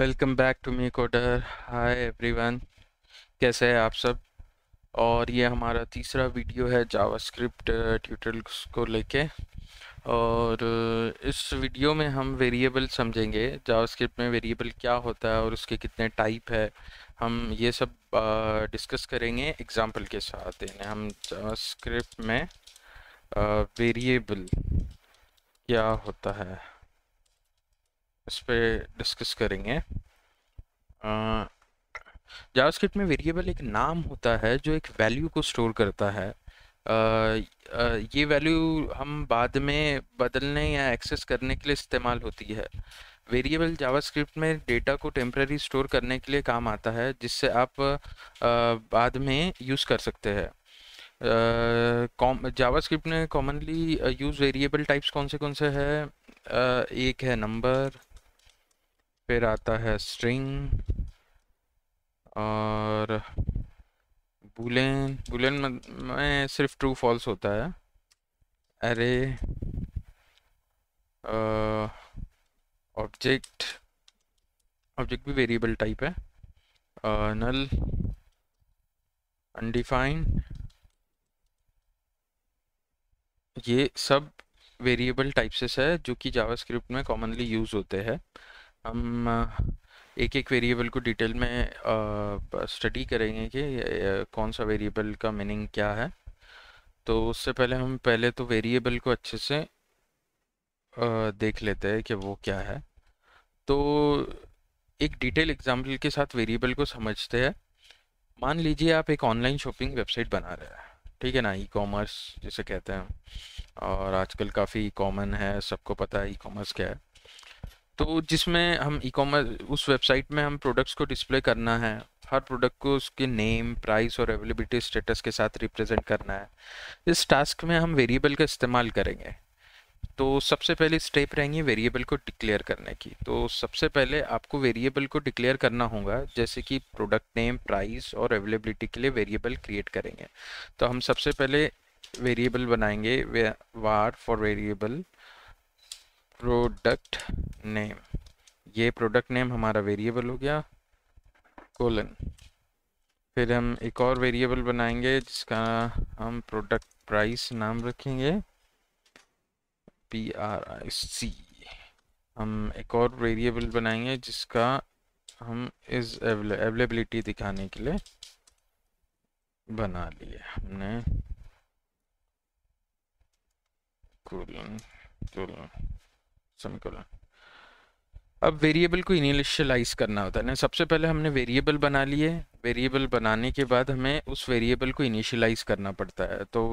welcome back to me coder hi everyone कैसे हैं आप सब और ये हमारा तीसरा वीडियो है जावास्क्रिप्ट ट्यूटोरियल्स को लेके और इस वीडियो में हम वेरिएबल समझेंगे जावास्क्रिप्ट में वेरिएबल क्या होता है और उसके कितने टाइप है हम ये सब डिस्कस करेंगे एग्जांपल के साथ यानी हम जावास्क्रिप्ट में वेरिएबल क्या होता है इस पर डिस्कस करेंगे जावास्क्रिप्ट में वेरिएबल एक नाम होता है जो एक वैल्यू को स्टोर करता है आ, आ, ये वैल्यू हम बाद में बदलने या एक्सेस करने के लिए इस्तेमाल होती है वेरिएबल जावास्क्रिप्ट में डेटा को टेम्प्रेरी स्टोर करने के लिए काम आता है जिससे आप आ, बाद में यूज़ कर सकते हैं जावास्क्रिप्ट में कॉमनली यूज़ वेरिएबल टाइप्स कौन से कौन से है एक है नंबर फिर आता है स्ट्रिंग और बुलेन बुलेन में, सिर्फ ट्रू फॉल्स होता है अरे ऑब्जेक्ट ऑब्जेक्ट भी वेरिएबल टाइप है नल अनडिफाइंड ये सब वेरिएबल टाइप्स है जो कि जावास्क्रिप्ट में कॉमनली यूज़ होते हैं हम एक एक वेरिएबल को डिटेल में स्टडी करेंगे कि कौन सा वेरिएबल का मीनिंग क्या है तो उससे पहले हम पहले तो वेरिएबल को अच्छे से देख लेते हैं कि वो क्या है तो एक डिटेल एग्जांपल के साथ वेरिएबल को समझते हैं मान लीजिए आप एक ऑनलाइन शॉपिंग वेबसाइट बना रहे हैं ठीक है ना ई कॉमर्स जिसे कहते हैं और आजकल काफ़ी कॉमन है सबको पता है ई कॉमर्स क्या है तो जिसमें हम ई कॉमर्स उस वेबसाइट में हम प्रोडक्ट्स को डिस्प्ले करना है हर प्रोडक्ट को उसके नेम प्राइस और अवेलेबिलिटी स्टेटस के साथ रिप्रेजेंट करना है इस टास्क में हम वेरिएबल का इस्तेमाल करेंगे तो सबसे पहले स्टेप रहेंगे वेरिएबल को डिक्लेयर करने की तो सबसे पहले आपको वेरिएबल को डिक्लेयर करना होगा जैसे कि प्रोडक्ट नेम प्राइस और अवेलेबिलिटी के लिए वेरिएबल क्रिएट करेंगे तो हम सबसे पहले वेरिएबल बनाएंगे वे, var for variable product name ये प्रोडक्ट नेम हमारा वेरिएबल हो गया कोलन फिर हम एक और वेरिएबल बनाएंगे जिसका हम प्रोडक्ट प्राइस नाम रखेंगे पी आर आई सी हम एक और वेरिएबल बनाएंगे जिसका हम इस अवेलेबिलिटी दिखाने के लिए बना लिए हमने कोलन कोलन सेमीकोलन अब वेरिएबल को इनिशियलाइज करना होता है ना सबसे पहले हमने वेरिएबल बना लिए वेरिएबल बनाने के बाद हमें उस वेरिएबल को इनिशियलाइज करना पड़ता है तो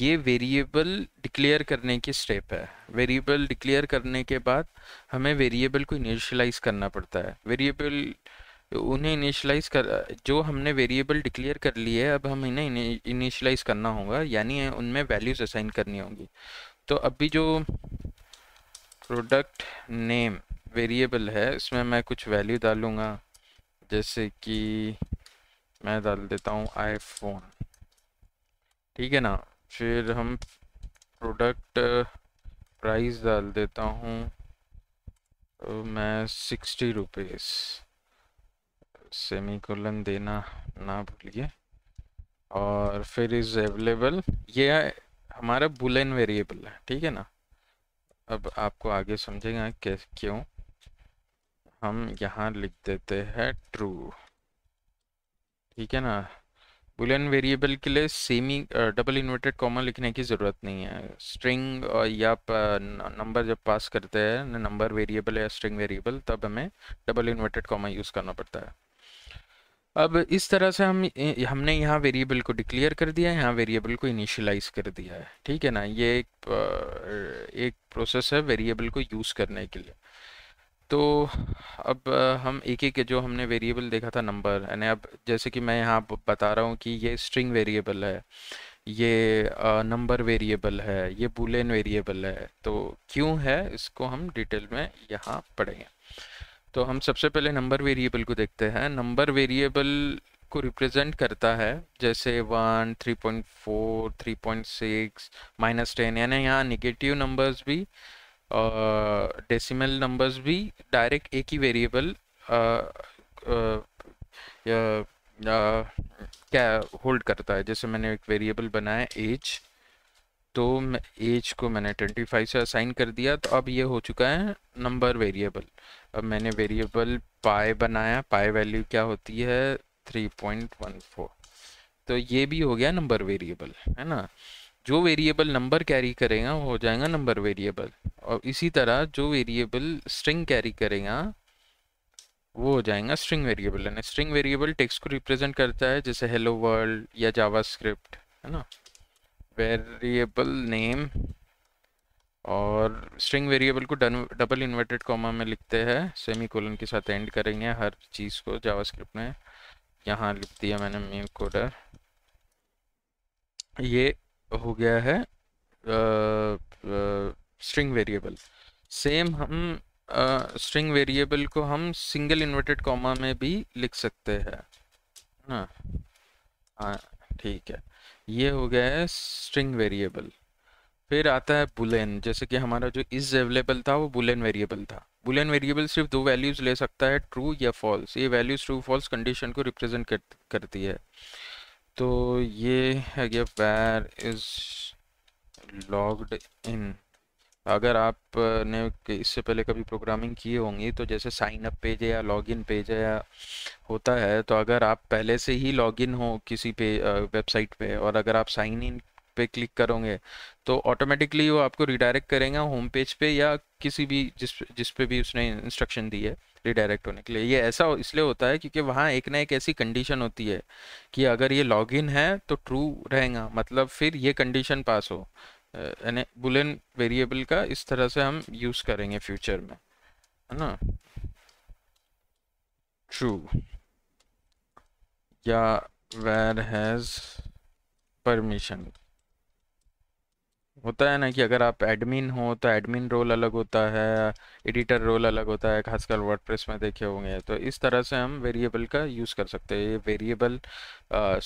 ये वेरिएबल डिक्लेयर करने की स्टेप है वेरिएबल डिक्लेयर करने के बाद हमें वेरिएबल को इनिशियलाइज करना पड़ता है वेरिएबल उन्हें इनिशलाइज कर जो हमने वेरिएबल डिक्लेयर कर लिए अब हम इन्हें इनिशलाइज करना होगा यानी उनमें वैल्यूज असाइन करनी होंगी तो अभी जो प्रोडक्ट नेम वेरिएबल है इसमें मैं कुछ वैल्यू डालूँगा जैसे कि मैं डाल देता हूँ आईफोन ठीक है ना फिर हम प्रोडक्ट प्राइस डाल देता हूँ तो मैं सिक्सटी रुपीज़ सेमी कोलन देना ना भूलिए और फिर इज़ अवेलेबल ये हमारा बुलेन वेरिएबल है ठीक है ना अब आपको आगे समझेंगे कैसे क्यों हम यहाँ लिख देते हैं ट्रू ठीक है ना बुलियन वेरिएबल के लिए सेमी डबल इन्वर्टेड कॉमा लिखने की ज़रूरत नहीं है स्ट्रिंग या नंबर जब पास करते हैं नंबर वेरिएबल या स्ट्रिंग वेरिएबल तब हमें डबल इन्वर्टेड कॉमा यूज़ करना पड़ता है अब इस तरह से हम हमने यहाँ वेरिएबल को डिक्लेयर कर दिया है यहाँ वेरिएबल को इनिशियलाइज कर दिया है ठीक है ना ये एक एक प्रोसेस है वेरिएबल को यूज़ करने के लिए तो अब हम एक एक जो हमने वेरिएबल देखा था नंबर यानी अब जैसे कि मैं यहाँ बता रहा हूँ कि ये स्ट्रिंग वेरिएबल है ये नंबर वेरिएबल है ये बुलेन वेरिएबल है तो क्यों है इसको हम डिटेल में यहाँ पढ़ेंगे तो हम सबसे पहले नंबर वेरिएबल को देखते हैं नंबर वेरिएबल को रिप्रेजेंट करता है जैसे one three point four three point six minus ten यानी यहाँ निगेटिव नंबर्स भी और डेसिमल नंबर्स भी डायरेक्ट एक ही वेरिएबल क्या होल्ड करता है जैसे मैंने एक वेरिएबल बनाया एज तो एज को मैंने 25 से असाइन कर दिया तो अब ये हो चुका है नंबर वेरिएबल अब मैंने वेरिएबल पाए बनाया पाए वैल्यू क्या होती है 3.14 तो ये भी हो गया नंबर वेरिएबल है ना जो वेरिएबल नंबर कैरी करेगा वो हो जाएगा नंबर वेरिएबल और इसी तरह जो वेरिएबल स्ट्रिंग कैरी करेगा वो हो जाएगा स्ट्रिंग वेरिएबल यानी स्ट्रिंग वेरिएबल टेक्स्ट को रिप्रेजेंट करता है जैसे हेलो वर्ल्ड या जावा स्क्रिप्ट है ना वेरिएबल नेम और स्ट्रिंग वेरिएबल को डबल इन्वर्टेड कॉमा में लिखते हैं सेमी कोलन के साथ एंड करेंगे हर चीज़ को जावास्क्रिप्ट में यहाँ लिख दिया मैंने म्यू कोडर ये हो गया है स्ट्रिंग वेरिएबल सेम हम स्ट्रिंग वेरिएबल को हम सिंगल इन्वर्टेड कॉमा में भी लिख सकते हैं ना हाँ।, हाँ ठीक है ये हो गया है स्ट्रिंग वेरिएबल फिर आता है बुलेन जैसे कि हमारा जो इज अवेलेबल था वो बुलेन वेरिएबल था बुलेन वेरिएबल सिर्फ दो वैल्यूज़ ले सकता है ट्रू या फॉल्स ये वैल्यूज़ ट्रू फॉल्स कंडीशन को रिप्रेजेंट करती है तो ये है गया वेर इज लॉग्ड इन अगर आपने इससे पहले कभी प्रोग्रामिंग की होंगी तो जैसे साइन अप पेज है या लॉगिन पेज है या होता है तो अगर आप पहले से ही लॉगिन हो किसी पे वेबसाइट पे और अगर आप साइन इन पे क्लिक करोगे तो ऑटोमेटिकली वो आपको रिडायरेक्ट करेगा होम पेज पे या किसी भी जिस जिस पे भी उसने इंस्ट्रक्शन दी है रिडायरेक्ट होने के लिए ये ऐसा इसलिए होता है क्योंकि वहाँ एक ना एक ऐसी कंडीशन होती है कि अगर ये लॉगिन है तो ट्रू रहेगा मतलब फिर ये कंडीशन पास हो यानी बुलेन वेरिएबल का इस तरह से हम यूज़ करेंगे फ्यूचर में है ना ट्रू या वेर हैज़ परमिशन होता है ना कि अगर आप एडमिन हो तो एडमिन रोल अलग होता है एडिटर रोल अलग होता है खासकर वर्डप्रेस में देखे होंगे तो इस तरह से हम वेरिएबल का यूज़ कर सकते हैं ये वेरिएबल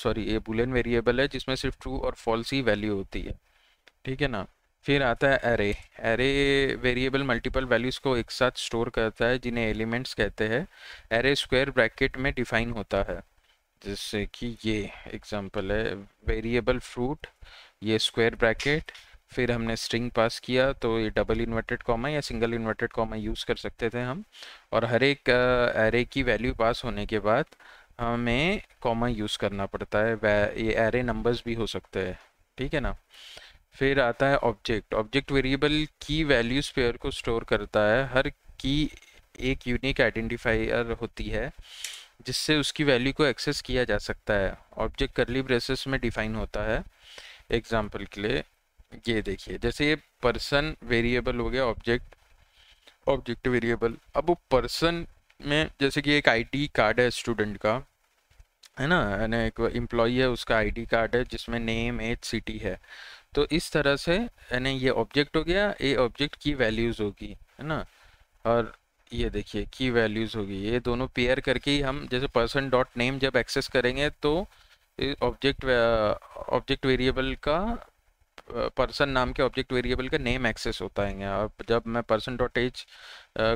सॉरी ये बुलेन वेरिएबल है जिसमें सिर्फ ट्रू और फॉल्स ही वैल्यू होती है ठीक है ना फिर आता है array array variable multiple values को एक साथ स्टोर करता है जिन्हें एलिमेंट्स कहते हैं एरे स्क्वायर ब्रैकेट में डिफाइन होता है जैसे कि ये एग्जांपल है वेरिएबल फ्रूट ये स्क्वायर ब्रैकेट फिर हमने स्ट्रिंग पास किया तो ये डबल इन्वर्टेड कॉमा या सिंगल इन्वर्टेड कॉमा यूज़ कर सकते थे हम और हर एक एरे की वैल्यू पास होने के बाद हमें कॉमा यूज़ करना पड़ता है ये एरे नंबर्स भी हो सकते हैं ठीक है ना फिर आता है ऑब्जेक्ट ऑब्जेक्ट वेरिएबल की वैल्यूज पेयर को स्टोर करता है हर की एक यूनिक आइडेंटिफायर होती है जिससे उसकी वैल्यू को एक्सेस किया जा सकता है ऑब्जेक्ट करली ब्रेसेस में डिफाइन होता है एग्जाम्पल के लिए ये देखिए जैसे ये पर्सन वेरिएबल हो गया ऑब्जेक्ट ऑब्जेक्ट वेरिएबल अब वो पर्सन में जैसे कि एक आईडी कार्ड है स्टूडेंट का है ना यानी एक एम्प्लॉई है उसका आईडी कार्ड है जिसमें नेम एज सिटी है तो इस तरह से यानी ये ऑब्जेक्ट हो गया ये ऑब्जेक्ट की वैल्यूज़ होगी है ना और ये देखिए की वैल्यूज़ होगी ये दोनों पेयर करके ही हम जैसे पर्सन डॉट नेम जब एक्सेस करेंगे तो ऑब्जेक्ट ऑब्जेक्ट वेरिएबल का पर्सन नाम के ऑब्जेक्ट वेरिएबल का नेम एक्सेस होता है और जब मैं पर्सन डॉट एज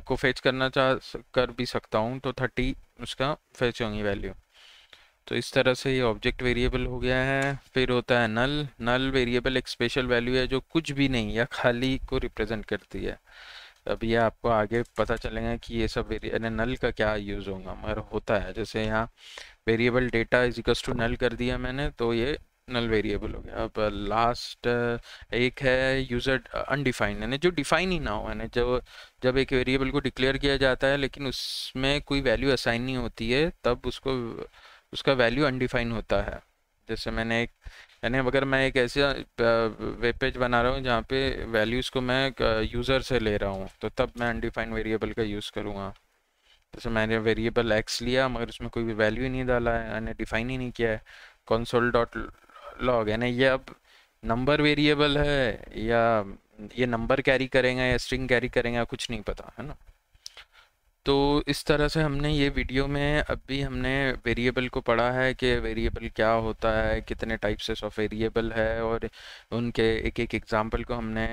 को फेच करना चाह कर भी सकता हूँ तो थर्टी उसका फेच होंगी वैल्यू तो इस तरह से ये ऑब्जेक्ट वेरिएबल हो गया है फिर होता है नल नल वेरिएबल एक स्पेशल वैल्यू है जो कुछ भी नहीं या खाली को रिप्रेजेंट करती है अब ये आपको आगे पता चलेगा कि ये सब वेरिए नल का क्या यूज़ होगा मगर होता है जैसे यहाँ variable data is to null कर दिया मैंने तो ये नल वेरिएबल हो गया अब लास्ट uh, एक है यूज़र अनडिफाइंड यानी जो डिफाइन ही ना हो यानी जब जब एक वेरिएबल को डिक्लेयर किया जाता है लेकिन उसमें कोई वैल्यू असाइन नहीं होती है तब उसको उसका वैल्यू अनडिफाइन होता है जैसे मैंने एक यानी अगर मैं एक ऐसा वेब पेज बना रहा हूँ जहाँ पे वैल्यूज़ को मैं यूज़र से ले रहा हूँ तो तब मैं अनडिफाइन वेरिएबल का यूज़ करूँगा जैसे मैंने वेरिएबल एक्स लिया मगर उसमें कोई भी वैल्यू ही नहीं डाला है मैंने डिफाइन ही नहीं किया है कॉन्सोल डॉट लॉग यानी ये अब नंबर वेरिएबल है या ये नंबर कैरी करेंगे या स्ट्रिंग कैरी करेंगे कुछ नहीं पता है ना तो इस तरह से हमने ये वीडियो में अभी हमने वेरिएबल को पढ़ा है कि वेरिएबल क्या होता है कितने टाइप्स ऑफ वेरिएबल है और उनके एक एक एग्ज़ाम्पल को हमने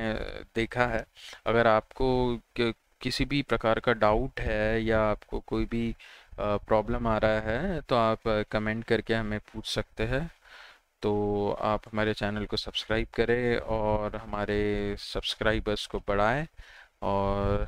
देखा है अगर आपको किसी भी प्रकार का डाउट है या आपको कोई भी प्रॉब्लम आ रहा है तो आप कमेंट करके हमें पूछ सकते हैं तो आप हमारे चैनल को सब्सक्राइब करें और हमारे सब्सक्राइबर्स को बढ़ाएँ और